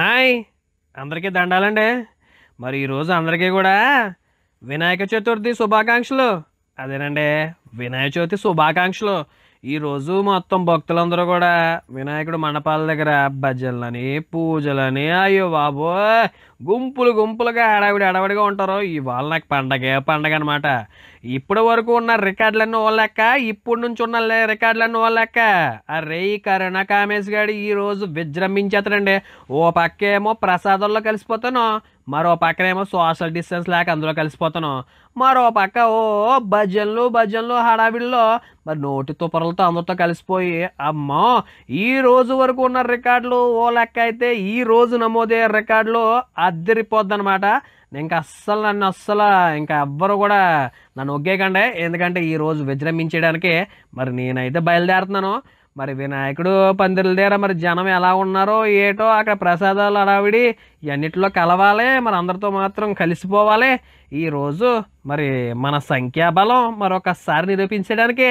hi అందరికీ దండాలండి మరి ఈరోజు అందరికీ కూడా వినాయక చతుర్థి శుభాకాంక్షలు అదేనండి వినాయక చవితి శుభాకాంక్షలు ఈరోజు మొత్తం భక్తులందరూ కూడా వినాయకుడు మండపాల దగ్గర భజనలని పూజలని అయ్యో బాబో గుంపులు గుంపులుగా హడావిడి హడావిడిగా ఉంటారు ఇవాళ నాకు పండగే పండగ అనమాట ఇప్పటి వరకు ఉన్న రికార్డులన్నీ ఓలేక ఇప్పటి నుంచి ఉన్న రికార్డులన్నీ ఓలేక అరే ఈ కరోనా కామేష్ గారు ఈరోజు విజృంభించేతనండి ఓ పక్కేమో ప్రసాదంలో కలిసిపోతాను మరో పక్కనేమో సోషల్ డిస్టెన్స్ లేక అందులో కలిసిపోతాను మరో పక్క ఓ భజనలు భజనలు హడావిడిలో మరి నోటి తుపరలతో అందరితో కలిసిపోయి అమ్మో ఈ రోజు వరకు ఉన్న రికార్డులు ఓ లెక్క అయితే ఈ రోజు నమోదయ్యే రికార్డులు అద్దరిపోద్దనమాట ఇంకా అస్సలు నన్ను అస్సలు ఇంకా ఎవ్వరు కూడా నన్ను ఒగ్గేయకండి ఎందుకంటే ఈరోజు విజృంభించడానికి మరి నేనైతే బయలుదేరుతున్నాను మరి వినాయకుడు పందిరుల దగ్గర మరి జనం ఎలా ఉన్నారో ఏటో అక్కడ ప్రసాదాలు అడావిడి ఇవన్నిటిలో కలవాలి మరి అందరితో మాత్రం కలిసిపోవాలి ఈరోజు మరి మన సంఖ్యాబలం మరొకసారి నిరూపించడానికి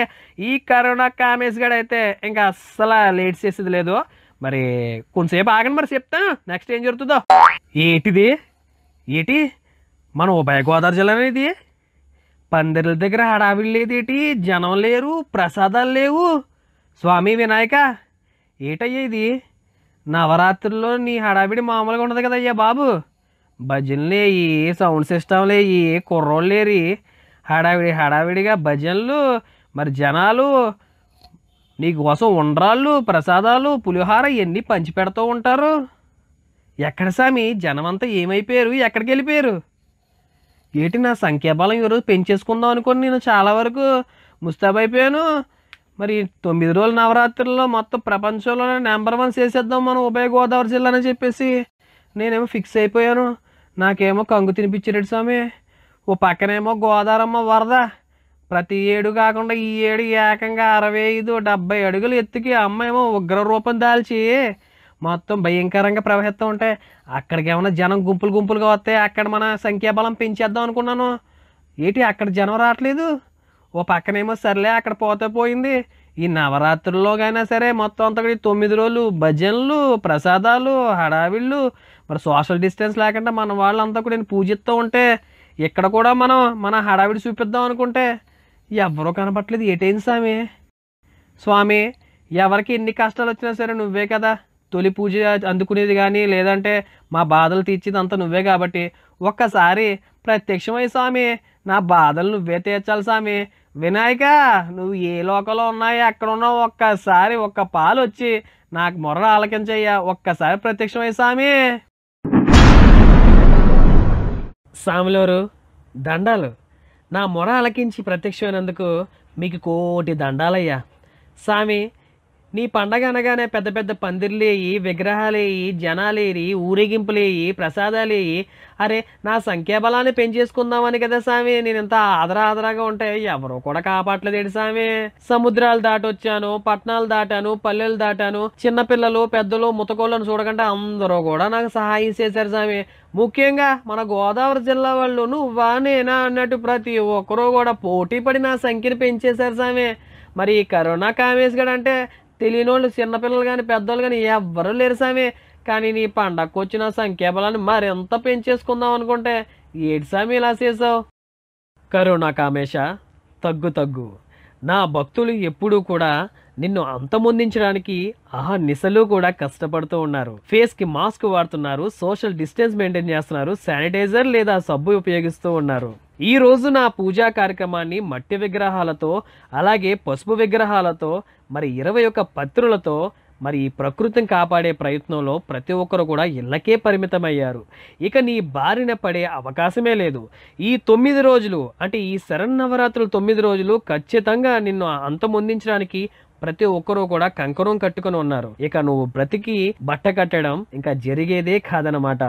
ఈ కరోనా కామేజ్ గడ్ అయితే ఇంకా అస్సలు లేట్ చేసేది లేదు మరి కొంచెంసేపు ఆగండి మరి చెప్తాను నెక్స్ట్ ఏం జరుగుతుందో ఏటిది ఏటి మన ఉభయ గోదావరి జిల్లానే ఇది పందిరుల దగ్గర హడావిడి లేదు ఏటి జనం లేరు ప్రసాదాలు లేవు స్వామి వినాయక ఏటయ్యా ఇది నవరాత్రుల్లో నీ హడావిడి మామూలుగా ఉండదు కదయ్యా బాబు భజనలేయి సౌండ్ కుర్రోళ్ళు లేరి హడావిడి హడావిడిగా భజనలు మరి జనాలు నీకోసం ఉండ్రాళ్ళు ప్రసాదాలు పులిహార ఇవన్నీ పంచిపెడుతూ ఉంటారు ఎక్కడ సామి జనమంతా ఏమైపోయారు ఎక్కడికి వెళ్ళిపోయారు ఏంటి నా సంఖ్యాబలం ఈరోజు పెంచేసుకుందాం అనుకుని నేను చాలా వరకు ముస్తాబైపోయాను మరి తొమ్మిది రోజుల నవరాత్రుల్లో మొత్తం ప్రపంచంలోనే నెంబర్ వన్ చేసేద్దాం మనం ఉభయ గోదావరి జిల్లా అని చెప్పేసి నేనేమో ఫిక్స్ అయిపోయాను నాకేమో కంగు తినిపించాడు స్వామి ఓ పక్కనేమో గోదావరమ్మ వరద ప్రతి ఏడు కాకుండా ఈ ఏడు ఏకంగా అరవై ఐదు డెబ్బై అడుగులు ఎత్తుకి అమ్మ ఏమో ఉగ్ర రూపం దాల్చి మొత్తం భయంకరంగా ప్రవహిస్తూ ఉంటాయి అక్కడికి ఏమైనా జనం గుంపులు గుంపులుగా వస్తే అక్కడ మన సంఖ్యాబలం పెంచేద్దాం అనుకున్నాను ఏంటి అక్కడ జనం రావట్లేదు ఓ పక్కనేమో సర్లే అక్కడ పోతే పోయింది ఈ నవరాత్రుల్లోకైనా సరే మొత్తం అంతా తొమ్మిది రోజులు భజనలు ప్రసాదాలు హడావిళ్ళు మరి సోషల్ డిస్టెన్స్ లేకుండా మన వాళ్ళంతా కూడా పూజిస్తూ ఉంటే ఇక్కడ కూడా మనం మన హడావిడి చూపిద్దాం అనుకుంటే ఎవరో కనపట్లేదు ఎటైంది స్వామి స్వామి ఎవరికి ఎన్ని కష్టాలు వచ్చినా సరే నువ్వే కదా తొలి పూజ అందుకునేది కానీ లేదంటే మా బాధలు తీర్చేది అంతా నువ్వే కాబట్టి ఒక్కసారి ప్రత్యక్షమై స్వామి నా బాధలు నువ్వే తీర్చాలి స్వామి వినాయక నువ్వు ఏ లోకంలో ఉన్నాయో అక్కడ ఉన్నావు ఒక్కసారి ఒక్క పాలు వచ్చి నాకు మొర్ర ఆలకించయ్యా ఒక్కసారి ప్రత్యక్షమై స్వామి సాములూరు దండాలు నా మొర అలకించి ప్రత్యక్షమైనందుకు మీకు కోటి దండాలయ్యా స్వామి నీ పండగ అనగానే పెద్ద పెద్ద పందిర్లేయి విగ్రహాలేయి జనాలేరి ఊరేగింపులేయి ప్రసాదాలేయి అరే నా సంఖ్యాబలాన్ని పెంచేసుకుందామని కదా స్వామి నేను ఇంత ఆదరా ఆదరాగా ఉంటే ఎవరు కూడా కాపాట్లేదు స్వామి సముద్రాలు దాటొచ్చాను పట్టణాలు దాటాను పల్లెలు దాటాను చిన్నపిల్లలు పెద్దలు ముతకోళ్ళను చూడకుండా అందరూ కూడా నాకు సహాయం చేశారు స్వామి ముఖ్యంగా మన గోదావరి జిల్లా వాళ్ళు నువ్వా నేనా అన్నట్టు ప్రతి ఒక్కరూ కూడా పోటీ పడి నా సంఖ్యను పెంచేశారు స్వామి మరి కరోనా కామేశ్గడ్ అంటే తెలియని వాళ్ళు చిన్నపిల్లలు కానీ పెద్దలు కానీ ఎవ్వరూ లేరు సామి కానీ నీ పండగకు వచ్చిన సంఖ్యాబలాన్ని మరింత పెంచేసుకుందాం అనుకుంటే ఏడు సామి ఇలా చేసావు కరోనా కామేష తగ్గు తగ్గు నా భక్తులు ఎప్పుడూ కూడా నిన్ను అంతమొందించడానికి ఆహా నిసలు కూడా కష్టపడుతూ ఉన్నారు ఫేస్ కి మాస్క్ వాడుతున్నారు సోషల్ డిస్టెన్స్ మెయింటైన్ చేస్తున్నారు శానిటైజర్ లేదా సబ్బు ఉపయోగిస్తూ ఉన్నారు ఈ రోజు నా పూజా కార్యక్రమాన్ని మట్టి విగ్రహాలతో అలాగే పసుపు విగ్రహాలతో మరి ఇరవై ఒక్క పత్రులతో మరి ఈ ప్రకృతిని కాపాడే ప్రయత్నంలో ప్రతి ఒక్కరు కూడా ఇళ్ళకే పరిమితమయ్యారు ఇక నీ బారిన పడే అవకాశమే లేదు ఈ తొమ్మిది రోజులు అంటే ఈ నవరాత్రులు తొమ్మిది రోజులు ఖచ్చితంగా నిన్ను అంతమొందించడానికి ప్రతి ఒక్కరూ కూడా కంకరం కట్టుకుని ఉన్నారు ఇక నువ్వు బ్రతికి బట్ట కట్టడం ఇంకా జరిగేదే కాదనమాట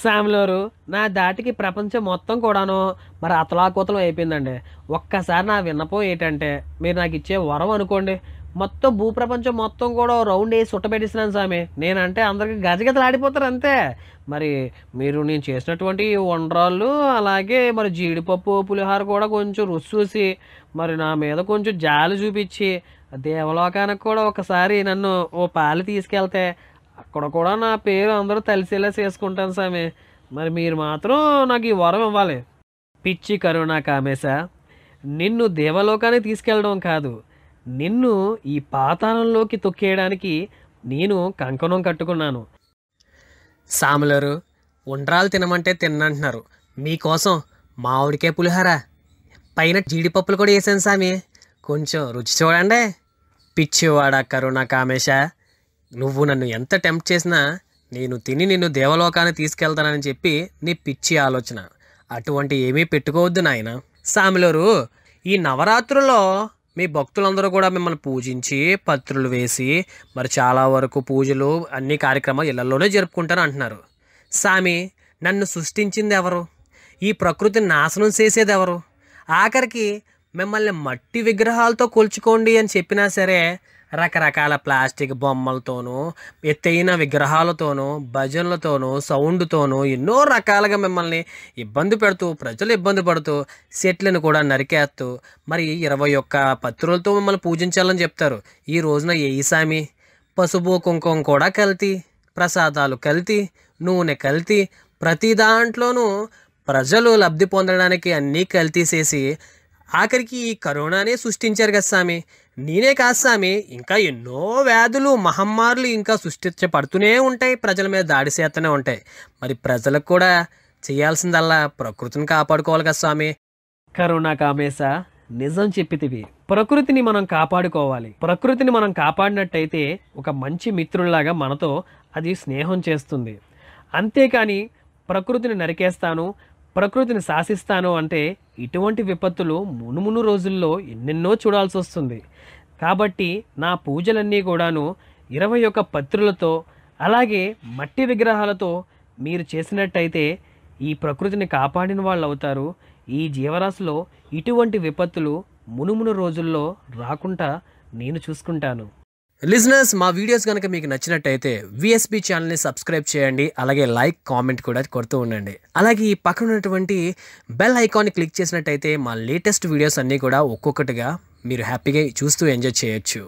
శామ్లోరు నా దాటికి ప్రపంచం మొత్తం కూడాను మరి అతలాకుతలం అయిపోయిందండి ఒక్కసారి నా విన్నపం ఏంటంటే మీరు నాకు ఇచ్చే వరం అనుకోండి మొత్తం భూప్రపంచం మొత్తం కూడా రౌండ్ వేసి చుట్టబెట్టిస్తున్నాను స్వామి నేనంటే అందరికీ గజగజలు ఆడిపోతారు అంతే మరి మీరు నేను చేసినటువంటి వండరాళ్ళు అలాగే మరి జీడిపప్పు పులిహోర కూడా కొంచెం రుచి చూసి మరి నా మీద కొంచెం జాలి చూపించి దేవలోకానికి కూడా ఒకసారి నన్ను ఓ పాలు తీసుకెళ్తే అక్కడ కూడా నా పేరు అందరూ తలిసేలా చేసుకుంటాను స్వామి మరి మీరు మాత్రం నాకు ఈ వరం ఇవ్వాలి పిచ్చి నాకు కామేశ నిన్ను దేవలోకానికి తీసుకెళ్ళడం కాదు నిన్ను ఈ పాతాళంలోకి తొక్కేయడానికి నేను కంకణం కట్టుకున్నాను సాములరు ఉండ్రాలు తినమంటే తిన్నంటున్నారు మీకోసం మా ఊరికే పులిహార పైన జీడిపప్పులు కూడా వేసాను సామి కొంచెం రుచి చూడండి పిచ్చివాడా కరుణా కామేశ నువ్వు నన్ను ఎంత టెంప్ట్ చేసినా నేను తిని నిన్ను దేవలోకాన్ని తీసుకెళ్తానని చెప్పి నీ పిచ్చి ఆలోచన అటువంటి ఏమీ పెట్టుకోవద్దు నాయన సామిలోరు ఈ నవరాత్రుల్లో మీ భక్తులందరూ కూడా మిమ్మల్ని పూజించి పత్రులు వేసి మరి చాలా వరకు పూజలు అన్ని కార్యక్రమాలు ఇళ్లలోనే జరుపుకుంటారు అంటున్నారు స్వామి నన్ను సృష్టించింది ఎవరు ఈ ప్రకృతిని నాశనం చేసేది ఎవరు ఆఖరికి మిమ్మల్ని మట్టి విగ్రహాలతో కూల్చుకోండి అని చెప్పినా సరే రకరకాల ప్లాస్టిక్ బొమ్మలతోనూ ఎత్తైన విగ్రహాలతోనూ భజనలతోనూ సౌండ్తోనూ ఎన్నో రకాలుగా మిమ్మల్ని ఇబ్బంది పెడుతూ ప్రజలు ఇబ్బంది పడుతూ సెట్లను కూడా నరికేస్తూ మరి ఇరవై ఒక్క పత్రులతో మిమ్మల్ని పూజించాలని చెప్తారు ఈ రోజున ఏయిసామి పసుపు కుంకుమ కూడా కల్తీ ప్రసాదాలు కల్తీ నూనె కల్తీ ప్రతి దాంట్లోనూ ప్రజలు లబ్ధి పొందడానికి అన్నీ కల్తీసేసి ఆఖరికి ఈ కరోనానే సృష్టించారు కదా స్వామి నేనే కాస్తామి ఇంకా ఎన్నో వ్యాధులు మహమ్మారులు ఇంకా సృష్టించబడుతూనే ఉంటాయి ప్రజల మీద దాడి చేస్తూనే ఉంటాయి మరి ప్రజలకు కూడా చేయాల్సిందల్లా ప్రకృతిని కాపాడుకోవాలి కదా స్వామి కరోనా కామేశ నిజం చెప్పితివి ప్రకృతిని మనం కాపాడుకోవాలి ప్రకృతిని మనం కాపాడినట్టయితే ఒక మంచి మిత్రుల్లాగా మనతో అది స్నేహం చేస్తుంది అంతేకాని ప్రకృతిని నరికేస్తాను ప్రకృతిని శాసిస్తాను అంటే ఇటువంటి విపత్తులు మునుమును రోజుల్లో ఎన్నెన్నో చూడాల్సి వస్తుంది కాబట్టి నా పూజలన్నీ కూడాను ఇరవై ఒక్క పత్రులతో అలాగే మట్టి విగ్రహాలతో మీరు చేసినట్టయితే ఈ ప్రకృతిని కాపాడిన వాళ్ళు అవుతారు ఈ జీవరాశిలో ఇటువంటి విపత్తులు మునుమును రోజుల్లో రాకుండా నేను చూసుకుంటాను లిజనర్స్ మా వీడియోస్ కనుక మీకు నచ్చినట్టయితే విఎస్పి ఛానల్ని సబ్స్క్రైబ్ చేయండి అలాగే లైక్ కామెంట్ కూడా కొడుతూ ఉండండి అలాగే ఈ పక్కన ఉన్నటువంటి బెల్ ఐకాన్ని క్లిక్ చేసినట్టయితే మా లేటెస్ట్ వీడియోస్ అన్నీ కూడా ఒక్కొక్కటిగా మీరు హ్యాపీగా చూస్తూ ఎంజాయ్ చేయొచ్చు